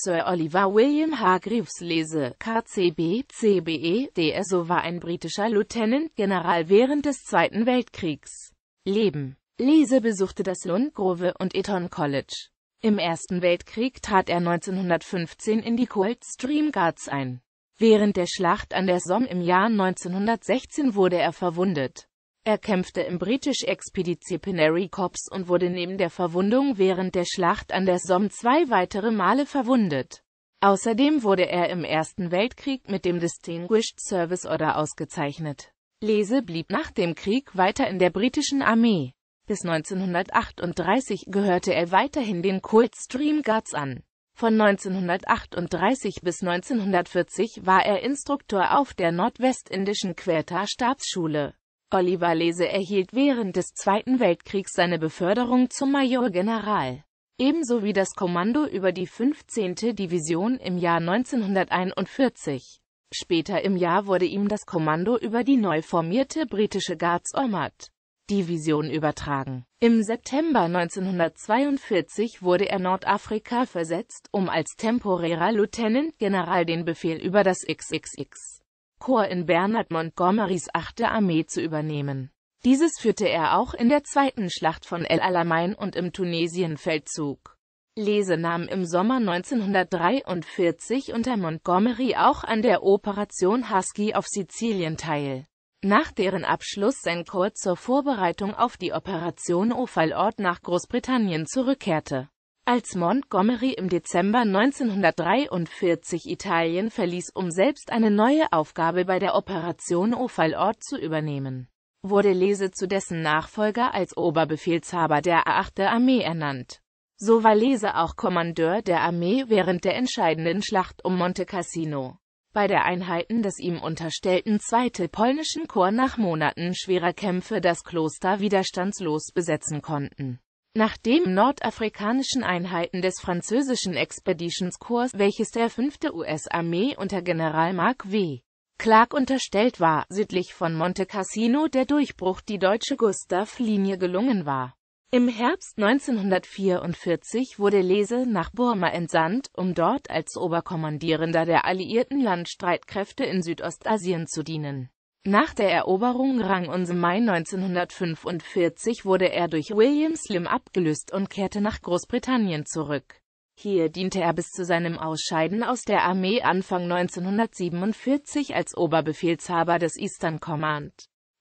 Sir Oliver William Hargreaves Lese, KCB, CBE, DSO war ein britischer Lieutenant-General während des Zweiten Weltkriegs. Leben. Lese besuchte das Lundgrove und Eton College. Im Ersten Weltkrieg trat er 1915 in die Coldstream Guards ein. Während der Schlacht an der Somme im Jahr 1916 wurde er verwundet. Er kämpfte im British Expeditionary Corps und wurde neben der Verwundung während der Schlacht an der Somme zwei weitere Male verwundet. Außerdem wurde er im Ersten Weltkrieg mit dem Distinguished Service Order ausgezeichnet. Lese blieb nach dem Krieg weiter in der britischen Armee. Bis 1938 gehörte er weiterhin den Coldstream Guards an. Von 1938 bis 1940 war er Instruktor auf der nordwestindischen Quetta Stabsschule. Oliver Lese erhielt während des Zweiten Weltkriegs seine Beförderung zum Major-General, ebenso wie das Kommando über die 15. Division im Jahr 1941. Später im Jahr wurde ihm das Kommando über die neu formierte britische Guards Ormat Division übertragen. Im September 1942 wurde er Nordafrika versetzt, um als temporärer Lieutenant General den Befehl über das XXX Korps in Bernard Montgomerys 8. Armee zu übernehmen. Dieses führte er auch in der Zweiten Schlacht von El Alamein und im Tunesienfeldzug. Lese nahm im Sommer 1943 unter Montgomery auch an der Operation Husky auf Sizilien teil, nach deren Abschluss sein Korps zur Vorbereitung auf die Operation Ofalort nach Großbritannien zurückkehrte. Als Montgomery im Dezember 1943 Italien verließ, um selbst eine neue Aufgabe bei der Operation Ofalort zu übernehmen, wurde Lese zu dessen Nachfolger als Oberbefehlshaber der 8. Armee ernannt. So war Lese auch Kommandeur der Armee während der entscheidenden Schlacht um Monte Cassino. Bei der Einheiten des ihm unterstellten 2. polnischen Korps nach Monaten schwerer Kämpfe das Kloster widerstandslos besetzen konnten. Nachdem nordafrikanischen Einheiten des französischen Expeditions Corps, welches der 5. US-Armee unter General Mark W. Clark unterstellt war, südlich von Monte Cassino der Durchbruch die deutsche Gustav-Linie gelungen war. Im Herbst 1944 wurde Lese nach Burma entsandt, um dort als Oberkommandierender der alliierten Landstreitkräfte in Südostasien zu dienen nach der Eroberung Rang und Mai 1945 wurde er durch William Slim abgelöst und kehrte nach Großbritannien zurück. Hier diente er bis zu seinem Ausscheiden aus der Armee Anfang 1947 als Oberbefehlshaber des Eastern Command.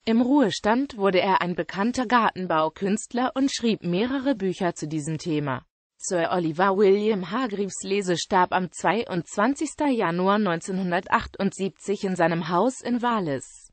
Im Ruhestand wurde er ein bekannter Gartenbaukünstler und schrieb mehrere Bücher zu diesem Thema. Sir Oliver William Hargreaves Lese starb am 22. Januar 1978 in seinem Haus in Wallis.